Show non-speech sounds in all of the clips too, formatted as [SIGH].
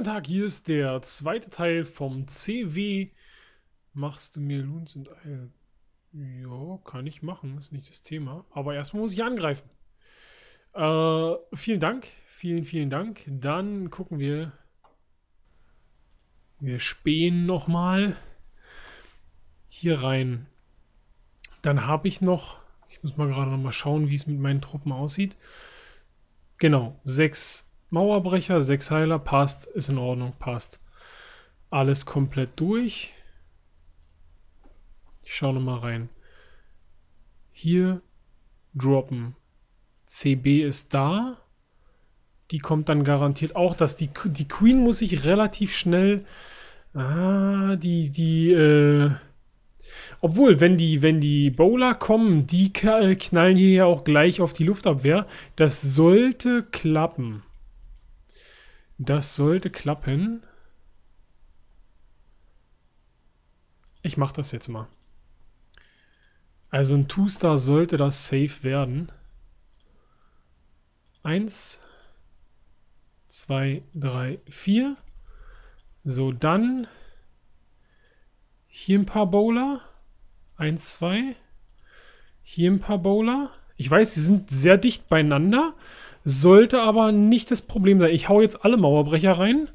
Schönen Tag, hier ist der zweite Teil vom CW. Machst du mir Loons und Eil? Ja, kann ich machen, ist nicht das Thema. Aber erstmal muss ich angreifen. Äh, vielen Dank, vielen, vielen Dank. Dann gucken wir. Wir spähen nochmal hier rein. Dann habe ich noch, ich muss mal gerade nochmal schauen, wie es mit meinen Truppen aussieht. Genau, sechs Mauerbrecher, 6 Heiler, passt, ist in Ordnung, passt. Alles komplett durch. Ich schaue nochmal rein. Hier droppen. CB ist da. Die kommt dann garantiert auch, dass die, die Queen muss sich relativ schnell... Ah, die, die, äh... Obwohl, wenn die, wenn die Bowler kommen, die knallen hier ja auch gleich auf die Luftabwehr. Das sollte klappen. Das sollte klappen. Ich mache das jetzt mal. Also ein Two-Star sollte das safe werden. Eins, zwei, drei, vier. So, dann hier ein paar Bowler. Eins, zwei. Hier ein paar Bowler. Ich weiß, sie sind sehr dicht beieinander. Sollte aber nicht das Problem sein. Ich hau jetzt alle Mauerbrecher rein,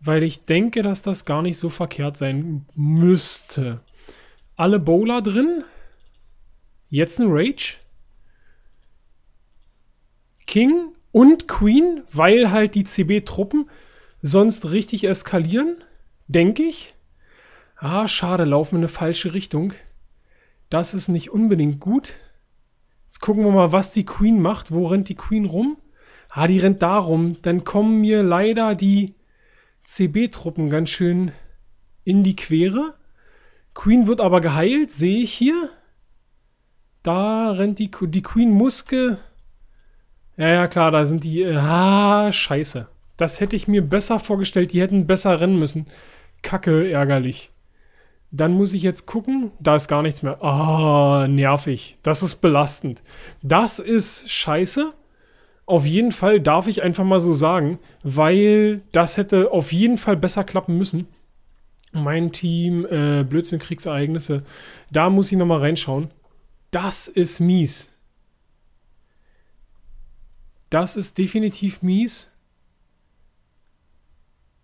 weil ich denke, dass das gar nicht so verkehrt sein müsste. Alle Bowler drin. Jetzt ein Rage. King und Queen, weil halt die CB-Truppen sonst richtig eskalieren, denke ich. Ah, schade, laufen in eine falsche Richtung. Das ist nicht unbedingt gut. Jetzt gucken wir mal, was die Queen macht. Wo rennt die Queen rum? Ah, die rennt da rum. Dann kommen mir leider die CB-Truppen ganz schön in die Quere. Queen wird aber geheilt, sehe ich hier. Da rennt die, die Queen Muske. Ja, ja, klar, da sind die... Äh, ah, scheiße. Das hätte ich mir besser vorgestellt. Die hätten besser rennen müssen. Kacke, ärgerlich. Dann muss ich jetzt gucken, da ist gar nichts mehr. Ah, oh, nervig. Das ist belastend. Das ist scheiße. Auf jeden Fall darf ich einfach mal so sagen, weil das hätte auf jeden Fall besser klappen müssen. Mein Team, äh, Blödsinn, Kriegsereignisse. Da muss ich nochmal reinschauen. Das ist mies. Das ist definitiv mies.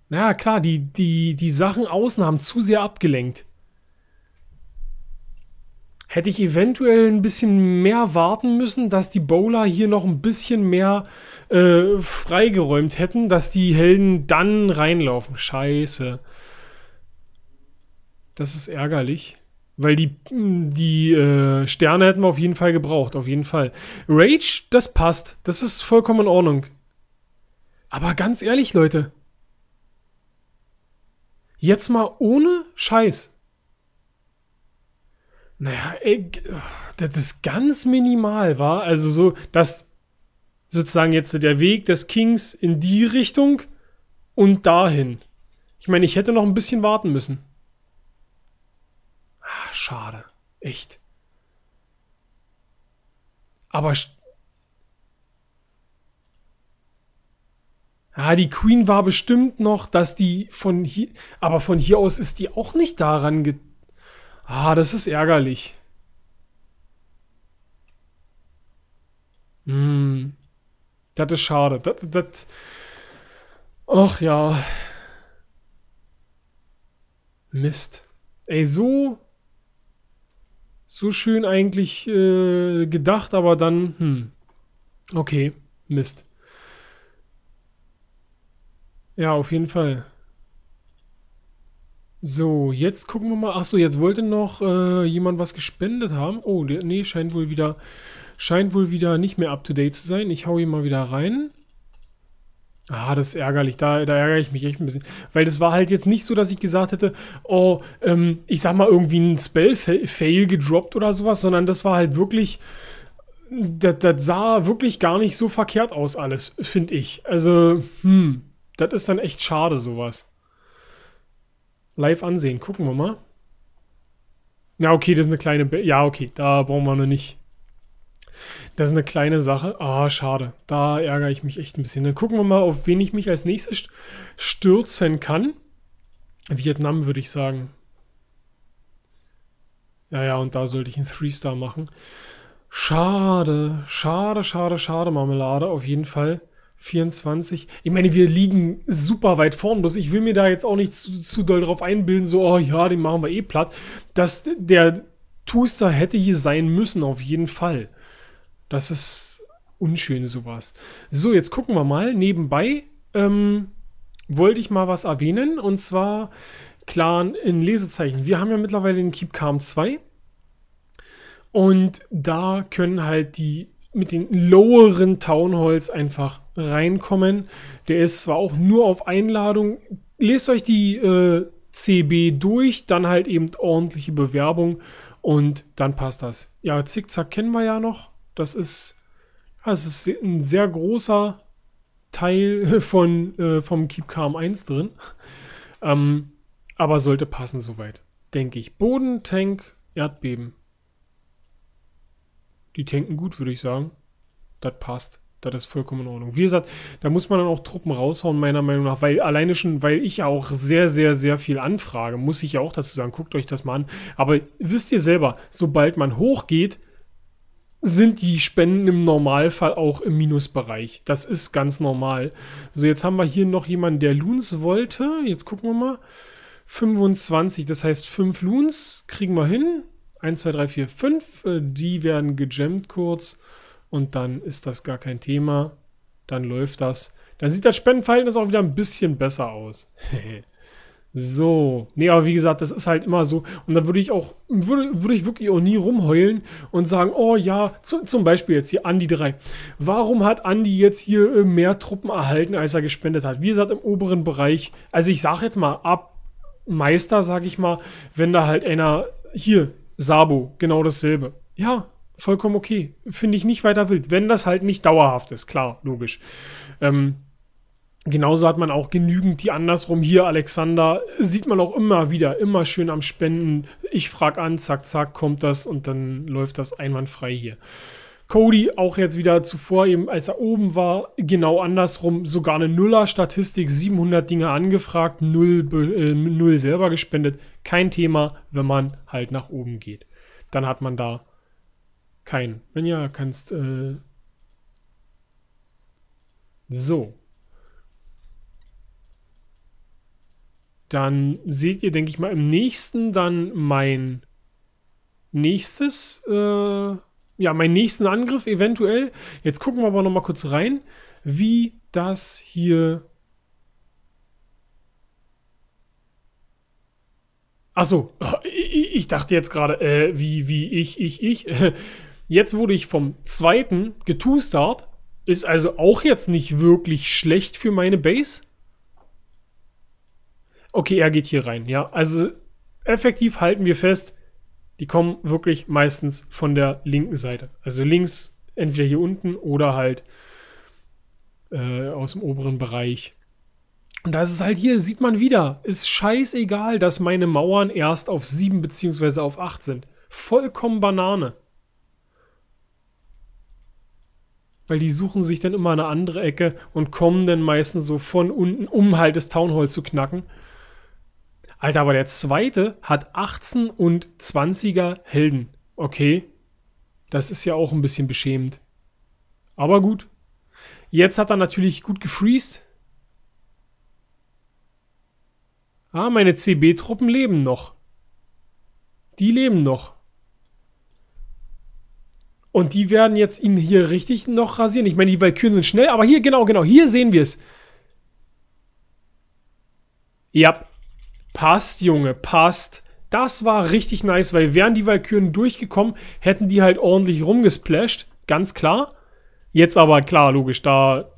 naja, klar, die, die, die Sachen außen haben zu sehr abgelenkt hätte ich eventuell ein bisschen mehr warten müssen, dass die Bowler hier noch ein bisschen mehr äh, freigeräumt hätten, dass die Helden dann reinlaufen. Scheiße. Das ist ärgerlich. Weil die, die äh, Sterne hätten wir auf jeden Fall gebraucht, auf jeden Fall. Rage, das passt. Das ist vollkommen in Ordnung. Aber ganz ehrlich, Leute. Jetzt mal ohne Scheiß. Naja, ey, das ist ganz minimal, war. Also so, dass sozusagen jetzt der Weg des Kings in die Richtung und dahin. Ich meine, ich hätte noch ein bisschen warten müssen. Ah, schade. Echt. Aber. Ja, die Queen war bestimmt noch, dass die von hier. Aber von hier aus ist die auch nicht daran getan Ah, das ist ärgerlich. Hm. Das ist schade. Das, das. Ach ja. Mist. Ey, so. So schön eigentlich äh, gedacht, aber dann. Hm. Okay. Mist. Ja, auf jeden Fall. So, jetzt gucken wir mal. Achso, jetzt wollte noch äh, jemand was gespendet haben. Oh, der, nee, scheint wohl wieder scheint wohl wieder nicht mehr up to date zu sein. Ich hau hier mal wieder rein. Ah, das ist ärgerlich. Da, da ärgere ich mich echt ein bisschen. Weil das war halt jetzt nicht so, dass ich gesagt hätte, oh, ähm, ich sag mal irgendwie ein Spell-Fail gedroppt oder sowas, sondern das war halt wirklich. Das, das sah wirklich gar nicht so verkehrt aus, alles, finde ich. Also, hm, das ist dann echt schade, sowas live ansehen. Gucken wir mal. Ja, okay, das ist eine kleine... Be ja, okay, da brauchen wir noch nicht. Das ist eine kleine Sache. Ah, schade. Da ärgere ich mich echt ein bisschen. Dann gucken wir mal, auf wen ich mich als nächstes stürzen kann. Vietnam, würde ich sagen. Ja, ja, und da sollte ich einen 3-Star machen. Schade, schade, schade, schade, Marmelade, auf jeden Fall. 24. Ich meine, wir liegen super weit vorn, bloß ich will mir da jetzt auch nicht zu, zu doll drauf einbilden, so, oh ja, den machen wir eh platt. Dass der Tuster hätte hier sein müssen, auf jeden Fall. Das ist unschön, sowas. So, jetzt gucken wir mal. Nebenbei ähm, wollte ich mal was erwähnen, und zwar Clan in Lesezeichen. Wir haben ja mittlerweile den Keep Calm 2. Und da können halt die mit den loweren Townhalls einfach reinkommen. Der ist zwar auch nur auf Einladung. Lest euch die äh, CB durch, dann halt eben ordentliche Bewerbung und dann passt das. Ja, Zickzack kennen wir ja noch. Das ist, das ist ein sehr großer Teil [LAUGHS] von, äh, vom Keep Calm 1 drin. Ähm, aber sollte passen soweit, denke ich. Boden, Tank, Erdbeben. Die tanken gut, würde ich sagen. Das passt. Das ist vollkommen in Ordnung. Wie gesagt, da muss man dann auch Truppen raushauen, meiner Meinung nach, weil alleine schon, weil ich ja auch sehr, sehr, sehr viel anfrage, muss ich ja auch dazu sagen, guckt euch das mal an. Aber wisst ihr selber, sobald man hochgeht, sind die Spenden im Normalfall auch im Minusbereich. Das ist ganz normal. So, jetzt haben wir hier noch jemanden, der Loons wollte. Jetzt gucken wir mal. 25, das heißt 5 Loons kriegen wir hin. 1, 2, 3, 4, 5. Die werden gejammt kurz und dann ist das gar kein Thema. Dann läuft das. Dann sieht das Spendenverhältnis auch wieder ein bisschen besser aus. [LAUGHS] so. Nee, aber wie gesagt, das ist halt immer so. Und da würde ich auch, würde, würde ich wirklich auch nie rumheulen und sagen, oh ja, zu, zum Beispiel jetzt hier Andi 3. Warum hat Andi jetzt hier äh, mehr Truppen erhalten, als er gespendet hat? Wie gesagt, im oberen Bereich, also ich sage jetzt mal ab Meister, sage ich mal, wenn da halt einer, hier, Sabo, genau dasselbe. Ja, vollkommen okay. Finde ich nicht weiter wild, wenn das halt nicht dauerhaft ist. Klar, logisch. Ähm, genauso hat man auch genügend, die andersrum hier, Alexander, sieht man auch immer wieder, immer schön am Spenden. Ich frage an, zack, zack, kommt das und dann läuft das einwandfrei hier. Cody auch jetzt wieder zuvor, eben als er oben war, genau andersrum, sogar eine Nuller-Statistik, 700 Dinge angefragt, 0, äh, null selber gespendet. Kein Thema, wenn man halt nach oben geht. Dann hat man da kein. Wenn ja, kannst. Äh so. Dann seht ihr, denke ich mal, im nächsten dann mein nächstes, äh ja, meinen nächsten Angriff eventuell. Jetzt gucken wir aber nochmal kurz rein, wie das hier Achso, ich dachte jetzt gerade, äh, wie, wie, ich, ich, ich. Äh, Jetzt wurde ich vom zweiten getustart. Ist also auch jetzt nicht wirklich schlecht für meine Base. Okay, er geht hier rein. Ja, also effektiv halten wir fest, die kommen wirklich meistens von der linken Seite. Also links, entweder hier unten oder halt äh, aus dem oberen Bereich. Und das ist halt hier, sieht man wieder, ist scheißegal, dass meine Mauern erst auf 7 bzw. auf 8 sind. Vollkommen Banane. Weil die suchen sich dann immer eine andere Ecke und kommen dann meistens so von unten, um halt das Town Hall zu knacken. Alter, aber der zweite hat 18 und 20er Helden. Okay. Das ist ja auch ein bisschen beschämend. Aber gut. Jetzt hat er natürlich gut gefreezed. Ah, meine CB-Truppen leben noch. Die leben noch. Und die werden jetzt ihn hier richtig noch rasieren. Ich meine, die Valkyren sind schnell, aber hier, genau, genau, hier sehen wir es. Ja, passt, Junge, passt. Das war richtig nice, weil wären die Valkyren durchgekommen, hätten die halt ordentlich rumgesplasht, ganz klar. Jetzt aber, klar, logisch, da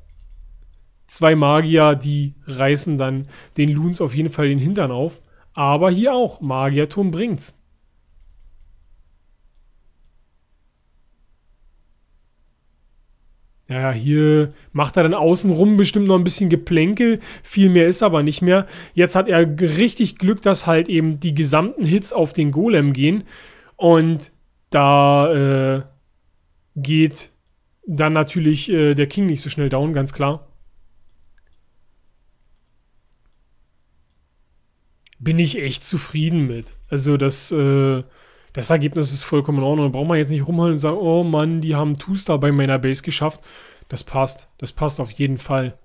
zwei Magier, die reißen dann den Loons auf jeden Fall den Hintern auf. Aber hier auch, Magierturm bringt's. Ja, hier macht er dann außenrum bestimmt noch ein bisschen Geplänkel. Viel mehr ist aber nicht mehr. Jetzt hat er richtig Glück, dass halt eben die gesamten Hits auf den Golem gehen. Und da äh, geht dann natürlich äh, der King nicht so schnell down, ganz klar. Bin ich echt zufrieden mit. Also das äh, das Ergebnis ist vollkommen in Ordnung. Da braucht man jetzt nicht rumholen und sagen, oh Mann, die haben Two-Star bei meiner Base geschafft. Das passt. Das passt auf jeden Fall.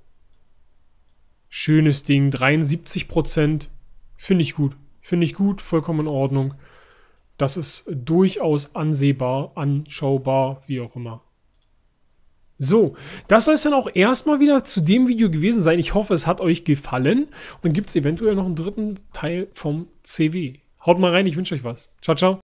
Schönes Ding. 73%. Finde ich gut. Finde ich gut. Vollkommen in Ordnung. Das ist durchaus ansehbar, anschaubar, wie auch immer. So, das soll es dann auch erstmal wieder zu dem Video gewesen sein. Ich hoffe, es hat euch gefallen. Und gibt es eventuell noch einen dritten Teil vom CW. Haut mal rein, ich wünsche euch was. Ciao, ciao.